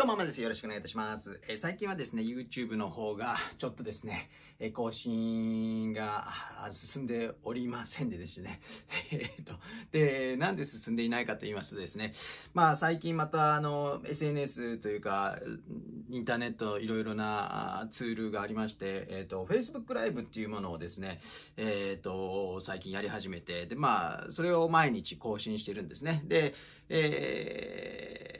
どうも、まです。よろしくお願いいたします。えー、最近はですね、YouTube の方が、ちょっとですね、えー、更新が進んでおりませんでですね。えっと、で、なんで進んでいないかと言いますとですね、まあ、最近また、あの、SNS というか、インターネット、いろいろなツールがありまして、えっ、ー、と、Facebook ライブっていうものをですね、えっ、と、最近やり始めて、で、まあ、それを毎日更新してるんですね。で、えー、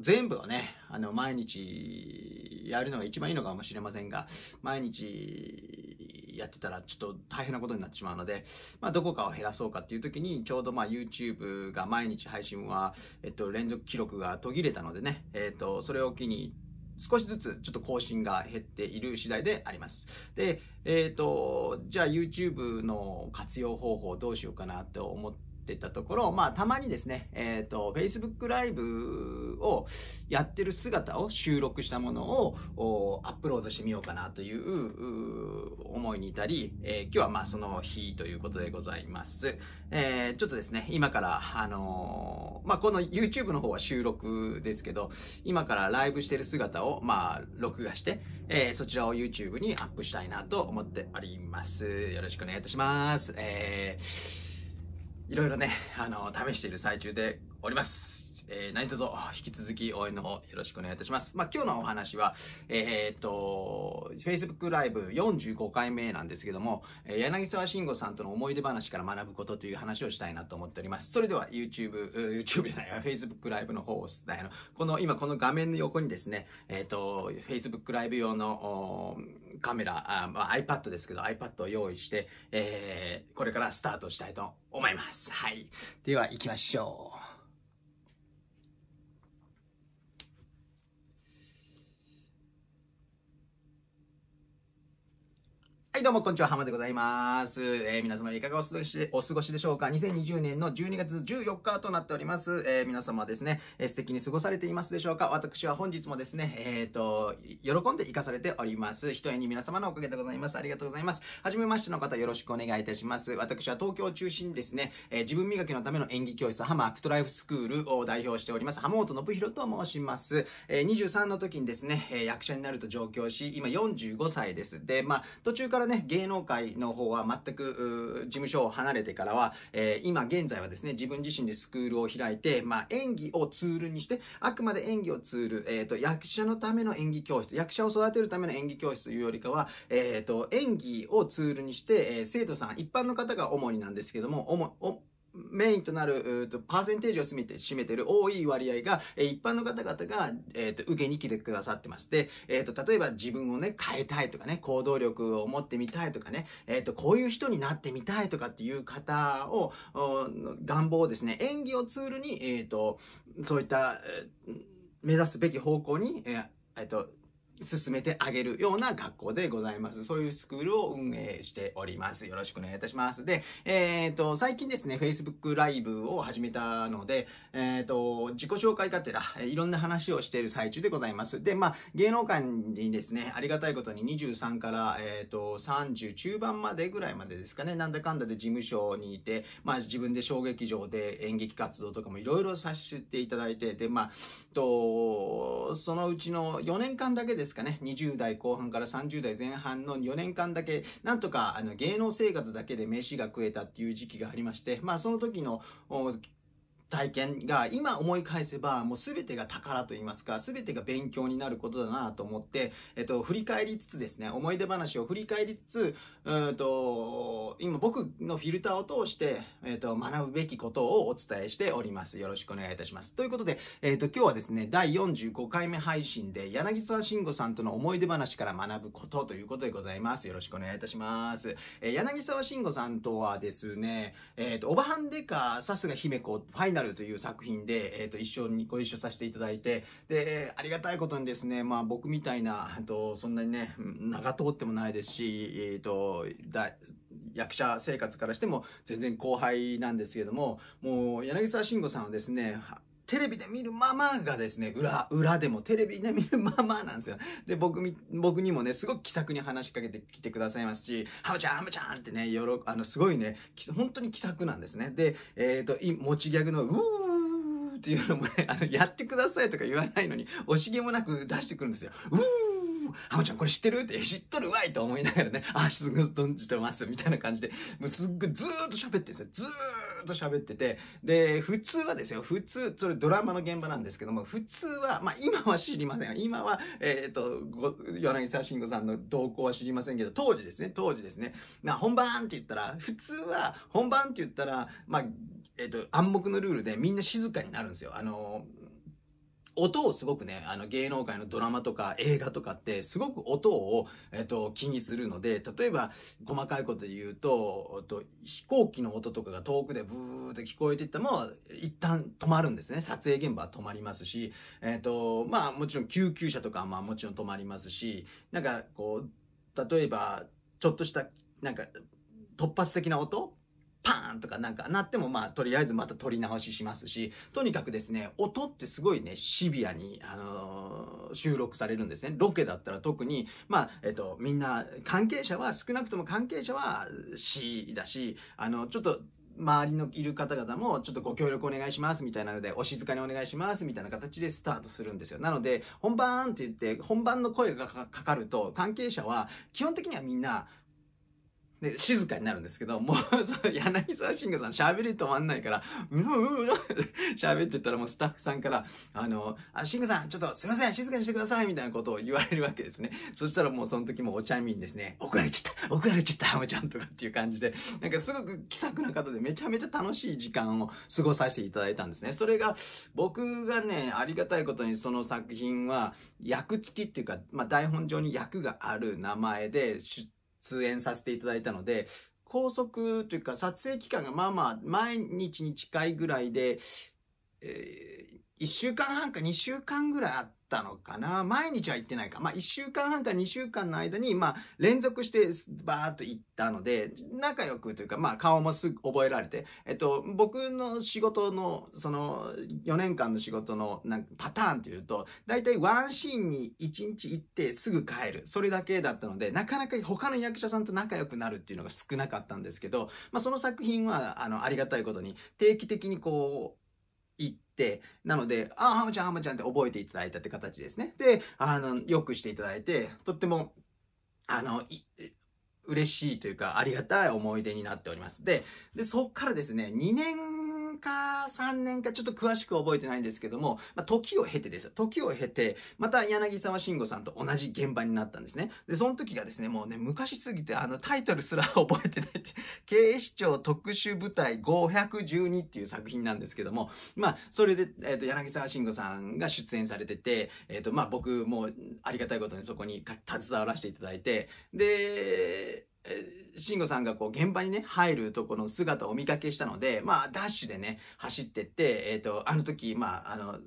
全部をね、あの、毎日やるのが一番いいのかもしれませんが、毎日やってたらちょっと大変なことになってしまうので、まあ、どこかを減らそうかっていう時に、ちょうどまあ YouTube が毎日配信は、えっと、連続記録が途切れたのでね、えっと、それを機に、少しずつちょっと更新が減っている次第であります。で、えっ、と、じゃあ YouTube の活用方法どうしようかなって思って、ってたところ、まあ、たまにですね、えっ、ー、と、Facebook ライブをやってる姿を収録したものをアップロードしてみようかなという思いに至り、えー、今日はまあその日ということでございます。えー、ちょっとですね、今から、あのまあ、この YouTube の方は収録ですけど、今からライブしてる姿を、まあ、録画して、えそちらを YouTube にアップしたいなと思っております。よろしくお願いいたします。えーいろいろね、あの、試している最中でおります。。えー、何卒引き続き応援の方よろしくお願いいたします。まあ、今日のお話は、えー、っと、Facebook ライブ45回目なんですけども、え柳沢慎吾さんとの思い出話から学ぶことという話をしたいなと思っております。それでは YouTube、YouTube じゃないわ、Facebook ライブの方を、あの、この、今この画面の横にですね、えー、っと、Facebook ライブ用の、カメラ、あまあ、iPad ですけど iPad を用意して、えー、これからスタートしたいと思います。はい。では行きましょう。はい、どうも、こんにちは、浜でございます。えー、皆様いかがお過ごし、お過ごしでしょうか ?2020 年の12月14日となっております。えー、皆様ですね、えー、素敵に過ごされていますでしょうか私は本日もですね、えっ、ー、と、喜んで生かされております。一重に皆様のおかげでございます。ありがとうございます。はじめましての方、よろしくお願いいたします。私は東京を中心にですね、え自分磨きのための演技教室、浜アクトライフスクールを代表しております、浜本信弘と申します。え23の時にですね、え役者になると上京し、今45歳です。で、まあ、途中からからね、芸能界の方は全く、事務所を離れてからは、えー、今現在はですね、自分自身でスクールを開いて、まあ、演技をツールにして、あくまで演技をツール、えっ、ー、と、役者のための演技教室、役者を育てるための演技教室というよりかは、えっ、ー、と、演技をツールにして、え生徒さん、一般の方が主になんですけども、おも、おメインとなる、パーセンテージを占めて、占めてる多い割合が、一般の方々が、えっ、と、受けに来てくださってまして、えっ、と、例えば自分をね、変えたいとかね、行動力を持ってみたいとかね、えっ、と、こういう人になってみたいとかっていう方を、願望をですね、演技をツールに、えっ、と、そういった、目指すべき方向に、えっ、と、進めてあげるような学校でございます。そういうスクールを運営しております。よろしくお願いいたします。で、えっ、ー、と、最近ですね、Facebook ライブを始めたので、えっ、ー、と、自己紹介ってら、いろんな話をしている最中でございます。で、まあ、芸能界にですね、ありがたいことに23から、えっ、ー、と、30中盤までぐらいまでですかね、なんだかんだで事務所にいて、まあ、自分で小劇場で演劇活動とかもいろいろさせていただいて、で、まあ、と、そのうちの4年間だけでですかね、20代後半から30代前半の4年間だけ、なんとかあの芸能生活だけで飯が食えたっていう時期がありまして、まあその時の、体験が今思い返せばもう全てが宝と言いますか全てが勉強になることだなと思って、えっと、振り返りつつですね思い出話を振り返りつつうんと今僕のフィルターを通して、えっと、学ぶべきことをお伝えしておりますよろしくお願いいたしますということで、えっと、今日はですね第45回目配信で柳沢慎吾さんとの思い出話から学ぶことということでございますよろしくお願いいたします、え柳沢慎吾さんとはですね、えっと、おばはんでかさすが姫子ファイになるという作品で、えっ、ー、と、一緒にご一緒させていただいて、で、ありがたいことにですね、まあ僕みたいな、と、そんなにね、長通ってもないですし、えっ、ー、と、だ、役者生活からしても全然後輩なんですけども、もう柳沢慎吾さんはですね、テレビで見るままがですね、裏、裏でもテレビで見るままなんですよ。で、僕み、僕にもね、すごく気さくに話しかけてきてくださいますし、ハムちゃん、ハムちゃんってね、よろ、あの、すごいね、本当に気さくなんですね。で、えっ、ー、と、持ちギャグの、うーっていうのもね、あの、やってくださいとか言わないのに、惜しげもなく出してくるんですよ。うーハマちゃんこれ知ってるって、知っとるわいと思いながらね、あ、すぐ存じてます、みたいな感じで、もうすっごいずーっと喋ってるんですよ。ずーっと喋ってて、で、普通はですよ、普通、それドラマの現場なんですけども、普通は、まあ今は知りません。今は、えっ、と、柳沢慎吾さんの動向は知りませんけど、当時ですね、当時ですね、な、本番って言ったら、普通は、本番って言ったら、まあ、えっ、と、暗黙のルールでみんな静かになるんですよ。あのー音をすごくね、あの芸能界のドラマとか映画とかってすごく音を、えっと、気にするので、例えば細かいことで言うと、と飛行機の音とかが遠くでブーって聞こえていっても、一旦止まるんですね。撮影現場は止まりますし、えっと、まあもちろん救急車とかはまあもちろん止まりますし、なんかこう、例えばちょっとした、なんか突発的な音パーンとかなんかなってもまあとりあえずまた撮り直ししますし、とにかくですね、音ってすごいね、シビアに、あのー、収録されるんですね。ロケだったら特に、まあ、えっと、みんな、関係者は、少なくとも関係者は C だし、あの、ちょっと、周りのいる方々もちょっとご協力お願いしますみたいなので、お静かにお願いしますみたいな形でスタートするんですよ。なので、本番って言って、本番の声がかかると、関係者は基本的にはみんな、で、静かになるんですけど、もう、そ柳沢慎吾さん喋り止まんないから、うううう 喋ってたらもうスタッフさんから、あの、あ、慎吾さん、ちょっとすいません、静かにしてください、みたいなことを言われるわけですね。そしたらもうその時もお茶民ですね、怒られちゃった、怒られちゃった、ハムちゃんとかっていう感じで、なんかすごく気さくな方でめちゃめちゃ楽しい時間を過ごさせていただいたんですね。それが、僕がね、ありがたいことにその作品は、役付きっていうか、まあ、台本上に役がある名前で通演させていただいたので、拘束というか撮影期間がまあまあ毎日に近いぐらいで、えー、1週間半か2週間ぐらいあって、たのかな毎日は行ってないか。まあ、1週間半か2週間の間に、まあ、連続して、バーっと行ったので、仲良くというか、まあ、顔もすぐ覚えられて、えっと、僕の仕事の、その、4年間の仕事の、なんか、パターンっていうと、大体ワンシーンに1日行ってすぐ帰る。それだけだったので、なかなか他の役者さんと仲良くなるっていうのが少なかったんですけど、まあ、その作品は、あの、ありがたいことに、定期的にこう、行っ、なので、あ、ハムちゃん、ハムちゃんって覚えていただいたって形ですね。で、あの、よくしていただいて、とっても、あの、い、嬉しいというか、ありがたい思い出になっております。で、で、そっからですね、2年か3年かちょっと詳しく覚えてないんですけども、まあ、時を経てです時を経て、また柳沢慎吾さんと同じ現場になったんですね。で、その時がですね、もうね、昔すぎてあのタイトルすら覚えてない。て。警視庁特殊部隊512っていう作品なんですけども、まあ、それで、えっ、ー、と、柳沢慎吾さんが出演されてて、えっ、ー、と、まあ、僕もありがたいことにそこに携わらせていただいて、で、慎吾さんがこう現場にね、入るとこの姿をお見かけしたので、まあ、ダッシュでね、走ってって、えっ、ー、と、あの時、まあ、あの、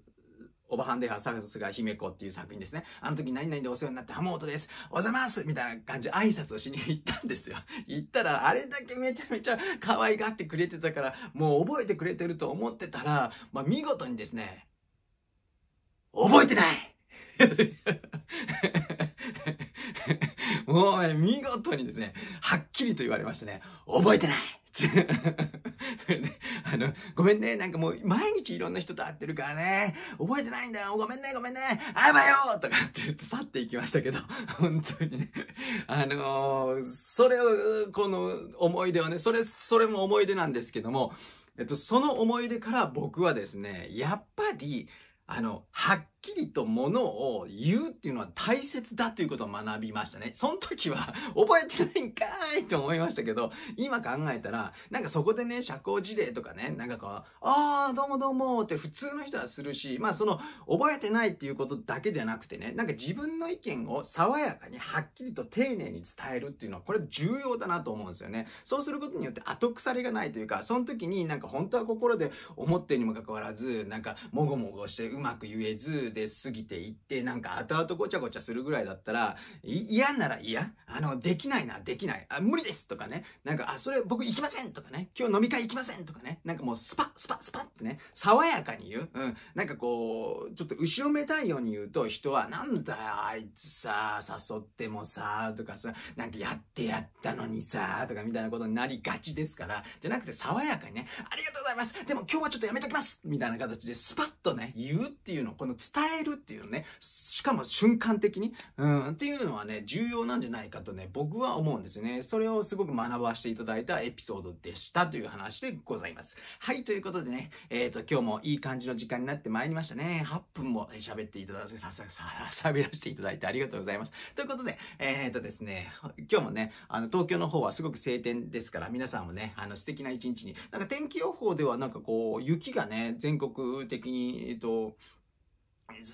オバハンデハサウスが姫子っていう作品ですね。あの時何々でお世話になっモ浜本です。おはようございますみたいな感じで挨拶をしに行ったんですよ。行ったら、あれだけめちゃめちゃ可愛がってくれてたから、もう覚えてくれてると思ってたら、まあ見事にですね、覚えてないもう、ね、見事にですね、はっきりと言われましたね、覚えてない あの、ごめんね、なんかもう毎日いろんな人と会ってるからね、覚えてないんだよ、ごめんね、ごめんね、会えばよとかって言って去っていきましたけど、本当にね、あのー、それを、この思い出をね、それ、それも思い出なんですけども、えっと、その思い出から僕はですね、やっぱり、あの、はっきりとものを言うっていうのは大切だということを学びましたね。その時は 覚えてないんかいと思いましたけど、今考えたら、なんかそこでね、社交辞令とかね、なんかこう、あーどうもどうもって普通の人はするし、まあその、覚えてないっていうことだけじゃなくてね、なんか自分の意見を爽やかにはっきりと丁寧に伝えるっていうのは、これ重要だなと思うんですよね。そうすることによって後腐れがないというか、その時になんか本当は心で思ってるにもかかわらず、なんかもごもごしてうまく言えず、出過ぎていって、なんか後々ごちゃごちゃするぐらいだったら、嫌なら嫌あの、できないな、できない。あ、無理ですとかね。なんか、あ、それ僕行きませんとかね。今日飲み会行きませんとかね。なんかもうスパ、スパ、スパってね、爽やかに言う。うん。なんかこう、ちょっと後ろめたいように言うと、人は、なんだよ、あいつさ、誘ってもさ、とかさ、なんかやってやったのにさ、とかみたいなことになりがちですから、じゃなくて爽やかにね、ありがとうございますでも今日はちょっとやめときますみたいな形でスパッとね、言うっていうの、この伝伝えるっていうね、しかも瞬間的に、うん、っていうのはね、重要なんじゃないかとね、僕は思うんですよね。それをすごく学ばせていただいたエピソードでしたという話でございます。はい、ということでね、えっ、ー、と、今日もいい感じの時間になってまいりましたね。8分も喋っていただいて、さささ、喋らせていただいてありがとうございます。ということで、えっ、ー、とですね、今日もね、あの、東京の方はすごく晴天ですから、皆さんもね、あの、素敵な一日に、なんか天気予報ではなんかこう、雪がね、全国的に、えっ、ー、と、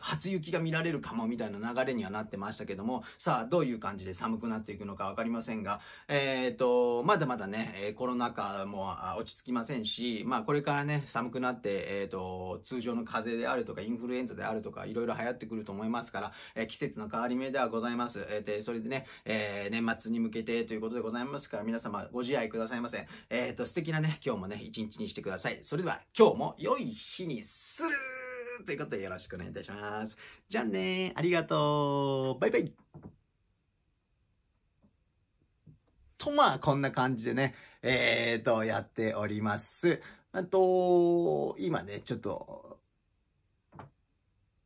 初雪が見られるかもみたいな流れにはなってましたけども、さあ、どういう感じで寒くなっていくのかわかりませんが、えっ、ー、と、まだまだね、コロナ禍も落ち着きませんし、まあこれからね、寒くなって、えっ、ー、と、通常の風邪であるとか、インフルエンザであるとか、いろいろ流行ってくると思いますから、えー、季節の変わり目ではございます。えー、で、それでね、えー、年末に向けてということでございますから、皆様ご自愛くださいませ。えっ、ー、と、素敵なね、今日もね、一日にしてください。それでは、今日も良い日にするということでよろしくお願いいたします。じゃあねありがとう。バイバイ。と、まあ、こんな感じでね、えーと、やっております。あと、今ね、ちょっと、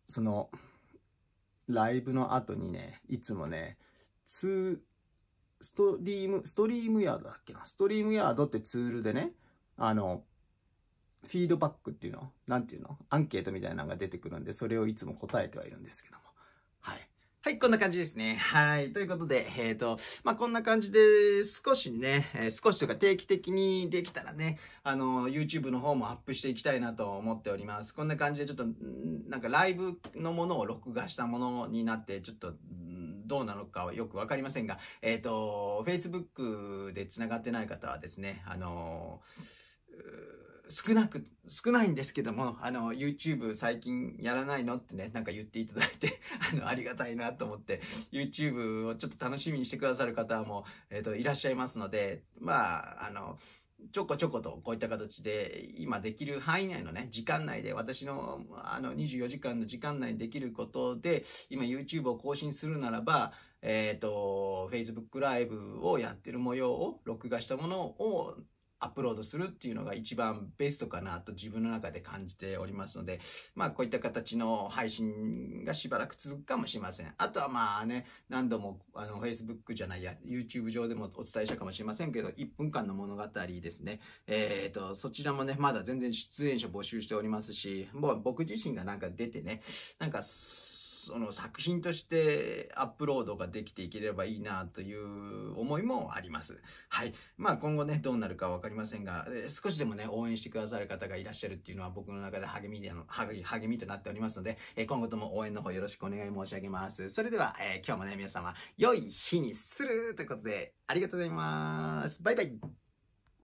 その、ライブの後にね、いつもね、ツー、ストリーム、ストリームヤードだっけな、ストリームヤードってツールでね、あの、フィードバックっていうのなんていうのアンケートみたいなのが出てくるんで、それをいつも答えてはいるんですけども。はい。はい、こんな感じですね。はい。ということで、えっ、ー、と、まあ、こんな感じで、少しね、えー、少しというか定期的にできたらね、あの、YouTube の方もアップしていきたいなと思っております。こんな感じで、ちょっと、なんかライブのものを録画したものになって、ちょっと、どうなのかはよくわかりませんが、えっ、ー、と、Facebook で繋がってない方はですね、あのー少なく、少ないんですけども、あの、YouTube 最近やらないのってね、なんか言っていただいて、あの、ありがたいなと思って、YouTube をちょっと楽しみにしてくださる方も、えっ、ー、と、いらっしゃいますので、まあ、あの、ちょこちょことこういった形で今できる範囲内のね、時間内で私のあの24時間の時間内にできることで今 YouTube を更新するならば、えっ、ー、と、Facebook ライブをやってる模様を録画したものをアップロードするっていうのが一番ベストかなと自分の中で感じておりますので、まあこういった形の配信がしばらく続くかもしれません。あとはまあね、何度もあの Facebook じゃないや、YouTube 上でもお伝えしたかもしれませんけど、1分間の物語ですね。えっ、ー、と、そちらもね、まだ全然出演者募集しておりますし、もう僕自身がなんか出てね、なんか、その作品としてアップロードができていければいいなという思いもあります。はい。まあ今後ね、どうなるか分かりませんが、少しでもね、応援してくださる方がいらっしゃるっていうのは僕の中で励みでの、励みとなっておりますので、今後とも応援の方よろしくお願い申し上げます。それでは、えー、今日もね、皆様、良い日にするということで、ありがとうございます。バイバイ。